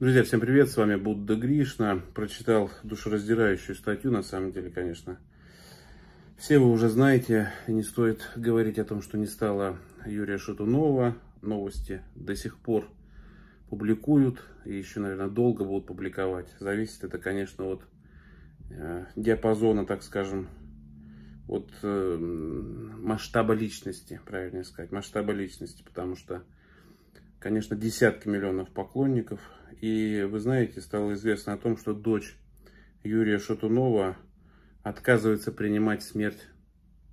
Друзья, всем привет, с вами Будда Гришна. Прочитал душераздирающую статью, на самом деле, конечно. Все вы уже знаете, не стоит говорить о том, что не стало Юрия Шатунова. Новости до сих пор публикуют и еще, наверное, долго будут публиковать. Зависит это, конечно, от э, диапазона, так скажем, от э, масштаба личности, правильно сказать, масштаба личности, потому что конечно, десятки миллионов поклонников. И вы знаете, стало известно о том, что дочь Юрия Шатунова отказывается принимать смерть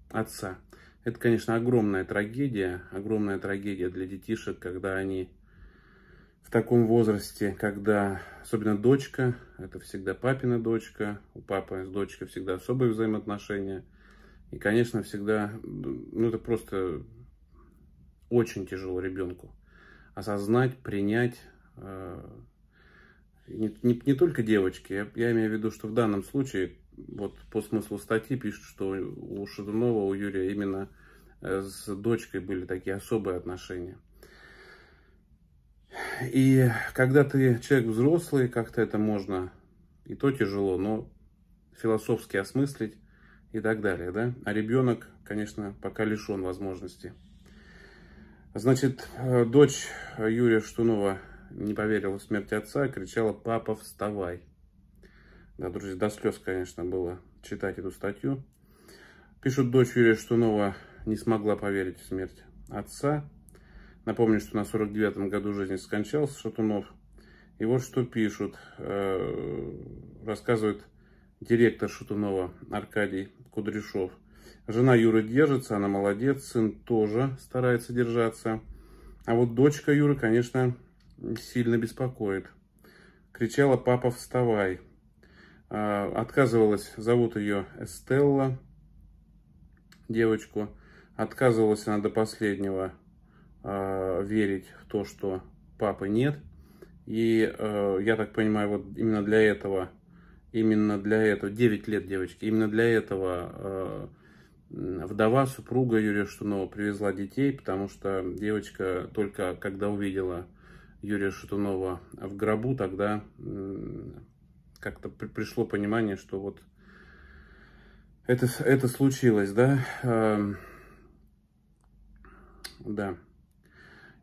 отца. Это, конечно, огромная трагедия, огромная трагедия для детишек, когда они в таком возрасте, когда, особенно дочка, это всегда папина дочка, у папы с дочкой всегда особые взаимоотношения. И, конечно, всегда, ну это просто очень тяжело ребенку осознать, принять э, не, не, не только девочки. Я, я имею в виду, что в данном случае, вот по смыслу статьи пишут, что у Шадунова у Юрия именно э, с дочкой были такие особые отношения. И когда ты человек взрослый, как-то это можно, и то тяжело, но философски осмыслить и так далее, да? А ребенок, конечно, пока лишен возможности Значит, э, дочь э, Юрия Штунова не поверила в смерти отца, кричала «Папа, вставай!». Да, друзья, до слез, конечно, было читать эту статью. Пишут, дочь Юрия Штунова не смогла поверить в смерть отца. Напомню, что на 49-м году жизни скончался Шатунов. И вот что пишут, э, рассказывает директор Шатунова Аркадий Кудряшов – Жена Юры держится, она молодец, сын тоже старается держаться. А вот дочка Юры, конечно, сильно беспокоит. Кричала «Папа, вставай!». А, отказывалась, зовут ее Эстелла, девочку. Отказывалась она до последнего а, верить в то, что папы нет. И а, я так понимаю, вот именно для этого, именно для этого, 9 лет девочки, именно для этого Вдова, супруга Юрия Шатунова привезла детей, потому что девочка только когда увидела Юрия Шатунова в гробу, тогда как-то пришло понимание, что вот это, это случилось, да. Эм, да.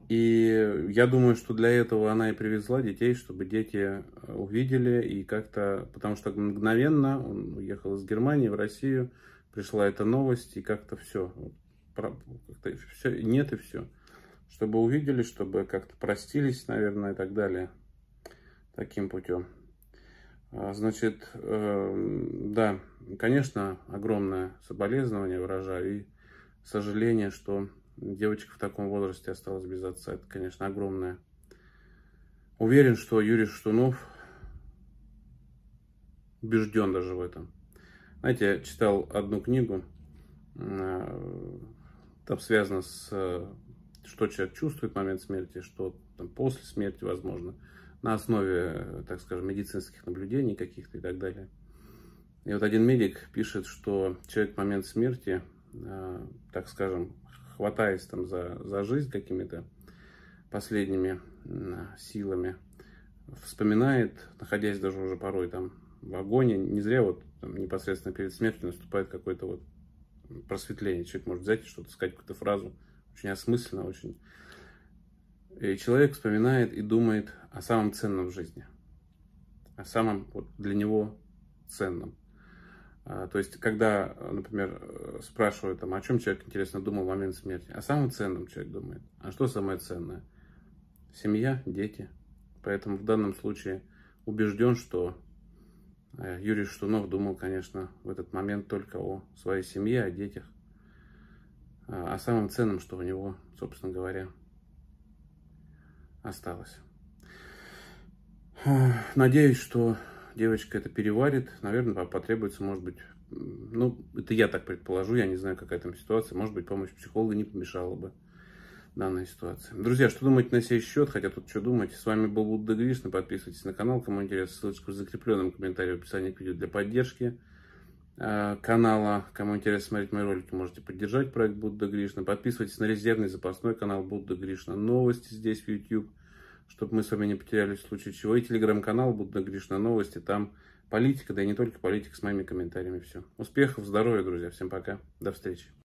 И я думаю, что для этого она и привезла детей, чтобы дети э, увидели и как-то... Потому что мгновенно он уехал из Германии в Россию, пришла эта новость, и как-то все. Как все нет и все. Чтобы увидели, чтобы как-то простились, наверное, и так далее. Таким путем. А, значит, э, да, конечно, огромное соболезнование выражаю и сожаление, что девочка в таком возрасте осталась без отца. Это, конечно, огромное. Уверен, что Юрий Штунов убежден даже в этом знаете, я читал одну книгу, э, там связано с, что человек чувствует в момент смерти, что там, после смерти, возможно, на основе, так скажем, медицинских наблюдений каких-то и так далее. И вот один медик пишет, что человек в момент смерти, э, так скажем, хватаясь там за, за жизнь какими-то последними силами, вспоминает, находясь даже уже порой там в агоне не зря вот там, непосредственно перед смертью наступает какое-то вот просветление. Человек может взять и что-то сказать, какую-то фразу, очень осмысленно, очень. И человек вспоминает и думает о самом ценном в жизни, о самом вот, для него ценном. А, то есть, когда, например, спрашивают, там, о чем человек, интересно, думал в момент смерти, о самом ценном человек думает. А что самое ценное? Семья, дети. Поэтому в данном случае убежден, что Э, Юрий Штунов думал, конечно, в этот момент только о своей семье, о детях, а, о самом ценном, что у него, собственно говоря, осталось. Надеюсь, что девочка это переварит. Наверное, потребуется, может быть, ну, это я так предположу, я не знаю, какая там ситуация. Может быть, помощь психолога не помешала бы данной ситуации. Друзья, что думаете на сей счет, хотя тут что думать. С вами был Будда Гришна, подписывайтесь на канал, кому интересно, ссылочка в закрепленном комментарии в описании к видео для поддержки э, канала. Кому интересно смотреть мои ролики, можете поддержать проект Будда Гришна. Подписывайтесь на резервный запасной канал Будда Гришна. Новости здесь в YouTube, чтобы мы с вами не потерялись в случае чего. И телеграм-канал Будда Гришна Новости, там политика, да и не только политика, с моими комментариями все. Успехов, здоровья, друзья, всем пока, до встречи.